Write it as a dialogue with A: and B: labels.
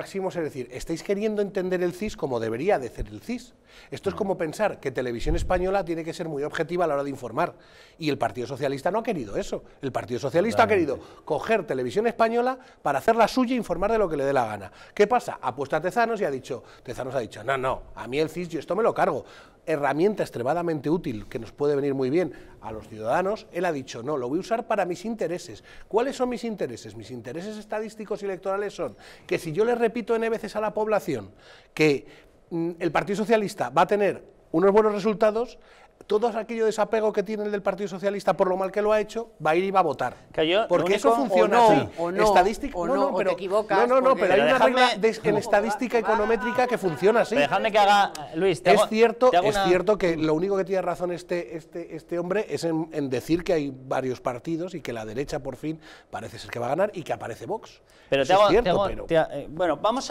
A: máximo es decir, estáis queriendo entender el CIS como debería de ser el CIS. Esto es mm. como pensar que Televisión Española tiene que ser muy objetiva a la hora de informar. Y el Partido Socialista no ha querido eso. El Partido Socialista ha querido coger Televisión Española para hacer la suya e informar de lo que le dé la gana. ¿Qué pasa? Ha puesto a Tezanos y ha dicho, Tezanos ha dicho, no, no, a mí el CIS, yo esto me lo cargo. Herramienta extremadamente útil que nos puede venir muy bien a los ciudadanos, él ha dicho, no, lo voy a usar para mis intereses. ¿Cuáles son mis intereses? Mis intereses estadísticos y electorales son que si yo les repito N veces a la población que mm, el Partido Socialista va a tener unos buenos resultados, todo aquello desapego que tiene el del Partido Socialista por lo mal que lo ha hecho, va a ir y va a
B: votar. porque eso funciona así. Estadística, no, no, pero, hay una regla en estadística econométrica que funciona así. Dejadme que haga, Luis, es cierto, Es cierto
A: que lo único que tiene razón este, este, este hombre es en, decir que hay varios partidos y que
B: la derecha por fin parece ser que va a ganar y que aparece Vox. Pero te hago, es cierto, eh, bueno, vamos a